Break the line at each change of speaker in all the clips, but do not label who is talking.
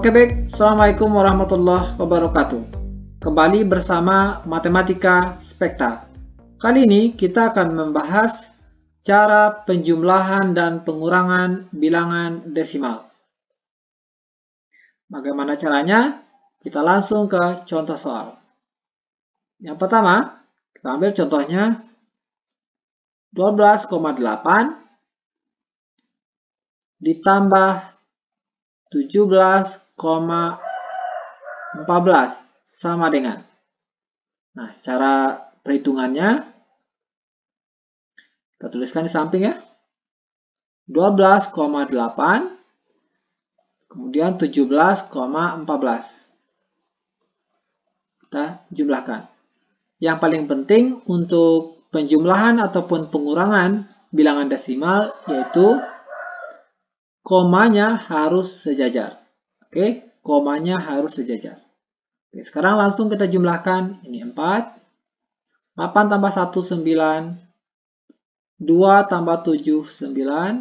Oke baik, Assalamualaikum warahmatullahi wabarakatuh. Kembali bersama Matematika Spekta. Kali ini kita akan membahas cara penjumlahan dan pengurangan bilangan desimal. Bagaimana caranya? Kita langsung ke contoh soal. Yang pertama, kita ambil contohnya 12,8 ditambah 14 sama dengan. Nah, cara perhitungannya kita tuliskan di samping ya. 12,8 kemudian 17,14. Kita jumlahkan. Yang paling penting untuk penjumlahan ataupun pengurangan bilangan desimal yaitu komanya harus sejajar. Oke, komanya harus sejajar. Oke, sekarang langsung kita jumlahkan. Ini 4. 8 tambah 1, 9. 2 tambah 7, 9.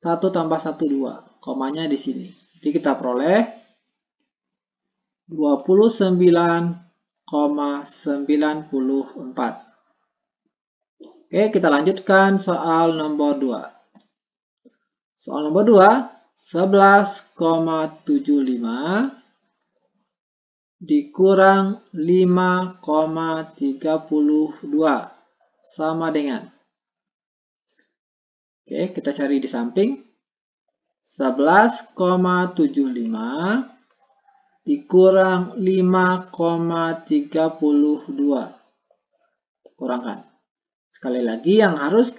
1 tambah 1, 2. Komanya di sini. Jadi kita peroleh 29,94. Oke, kita lanjutkan soal nomor 2. Soal nomor 2, 11,75 dikurang 5,32 sama dengan. Oke, kita cari di samping. 11,75 dikurang 5,32. Kurangkan. Sekali lagi yang harus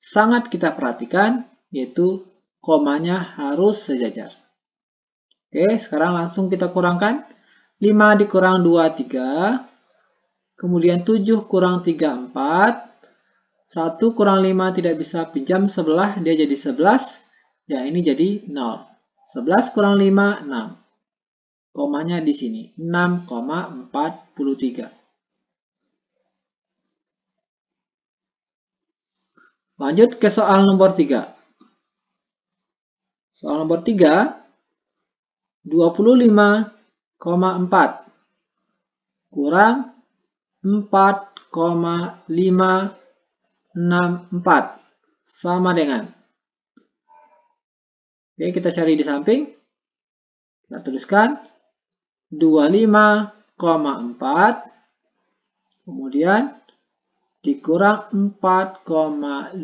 sangat kita perhatikan yaitu komanya harus sejajar. Oke, sekarang langsung kita kurangkan. 5 dikurang 2, 3. Kemudian 7 kurang 3, 4. 1 kurang 5 tidak bisa pinjam sebelah, dia jadi 11. Ya, ini jadi 0. 11 kurang 5, 6. Komanya di sini, 6,43. Lanjut ke soal nomor 3. Soal nomor 3, 25,4 kurang 4,564 sama dengan. Oke, kita cari di samping. Kita tuliskan 25,4 kemudian dikurang 4,564.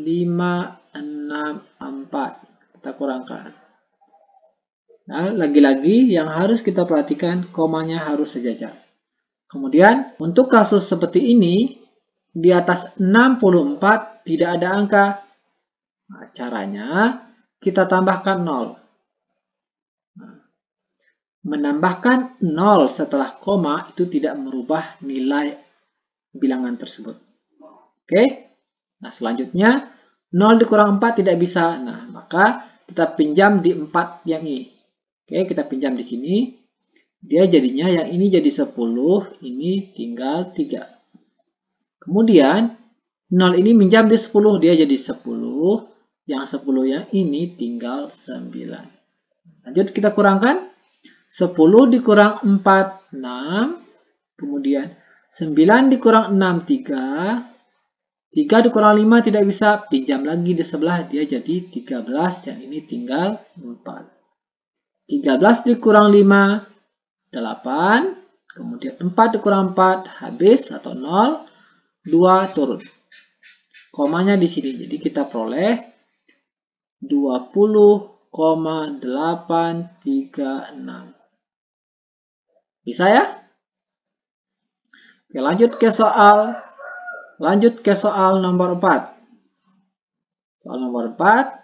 Kita kurangkan. Nah, lagi-lagi yang harus kita perhatikan, komanya harus sejajar. Kemudian, untuk kasus seperti ini, di atas 64 tidak ada angka. Nah, caranya, kita tambahkan 0. Nah, menambahkan 0 setelah koma itu tidak merubah nilai bilangan tersebut. Oke? Nah, selanjutnya, 0 dikurang 4 tidak bisa. Nah, maka kita pinjam di 4 yang ini. Oke, kita pinjam di sini. Dia jadinya yang ini jadi 10, ini tinggal 3. Kemudian 0 ini minjam di 10, dia jadi 10. Yang 10 yang ini tinggal 9. Lanjut kita kurangkan. 10 dikurang 4, 6. Kemudian 9 dikurang 6, 3. 3 dikurang 5 tidak bisa, pinjam lagi di sebelah, dia jadi 13, yang ini tinggal 4. 13 dikurang 5, 8. Kemudian 4 dikurang 4, habis atau 0. 2 turun. Komanya di sini. Jadi kita peroleh 20,836. Bisa ya? Oke, lanjut ke soal lanjut ke soal nomor 4. Soal nomor 4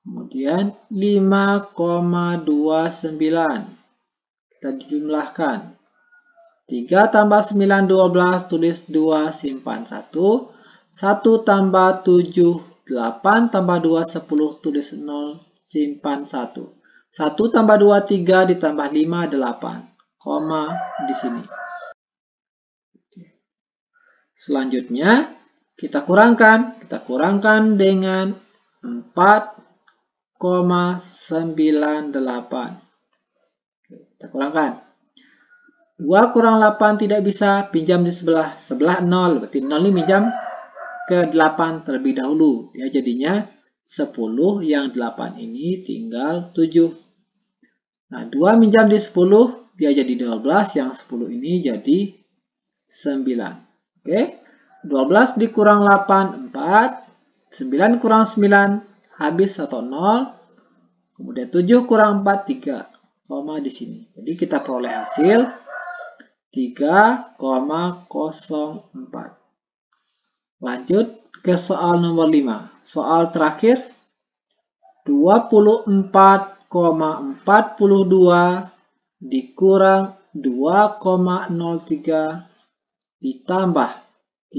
Kemudian 5,29. Kita jumlahkan. 3 tambah 9, 12. Tulis 2, simpan 1. 1 tambah 7, 8. Tambah 2, 10. Tulis 0, simpan 1. 1 tambah 2, 3. Ditambah 5, 8. Koma di sini. Selanjutnya, kita kurangkan. Kita kurangkan dengan 4 kita kurangkan. 2 kurang 8 tidak bisa, pinjam di sebelah. Sebelah 0, berarti 0 ini pinjam ke 8 terlebih dahulu. Ya, jadinya 10 yang 8 ini tinggal 7. Nah, 2 pinjam di 10, dia jadi 12, yang 10 ini jadi 9. Oke, 12 dikurang 8, 4. 9 kurang 9, habis 1 0. Kemudian 7 kurang 4 3, koma di sini. Jadi kita peroleh hasil 3,04. Lanjut ke soal nomor 5. Soal terakhir 24,42 dikurang 2,03 ditambah 35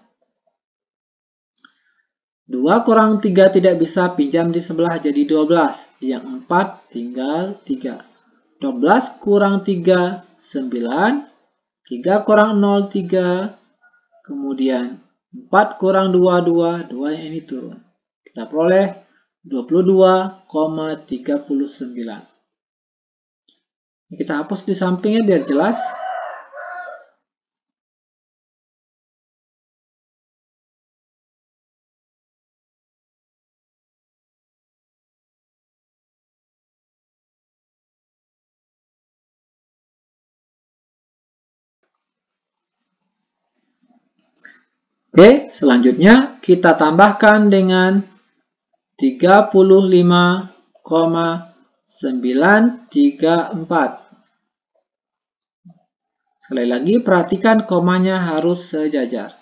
2 kurang 3 tidak bisa pinjam di sebelah jadi 12. Yang 4 tinggal 3. 12 kurang 3, 9. 3 kurang 0, 3. Kemudian 4 kurang 2, 2. 2 yang ini turun. Kita peroleh 22,39. Kita hapus di sampingnya biar jelas. 22,39. Oke, selanjutnya kita tambahkan dengan 35,934. Sekali lagi, perhatikan komanya harus sejajar.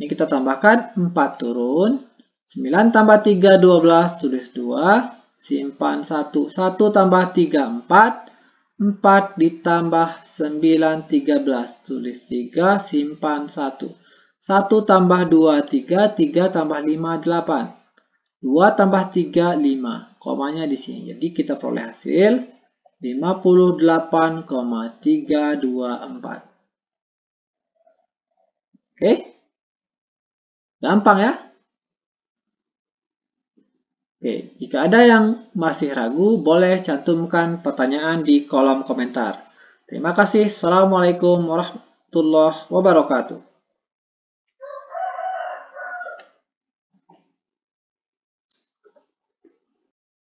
Ini kita tambahkan 4 turun. 9 tambah 3, 12, tulis 2. Simpan 1, 1 tambah 3, 4. 4 ditambah 9, 13, tulis 3, simpan 1. 1 tambah 2, 3. 3 tambah 5, 8. 2 tambah 3, 5. Komanya di sini. Jadi kita peroleh hasil 58,324. Oke. Gampang ya. Oke, jika ada yang masih ragu, boleh cantumkan pertanyaan di kolom komentar. Terima kasih. Assalamualaikum warahmatullahi wabarakatuh.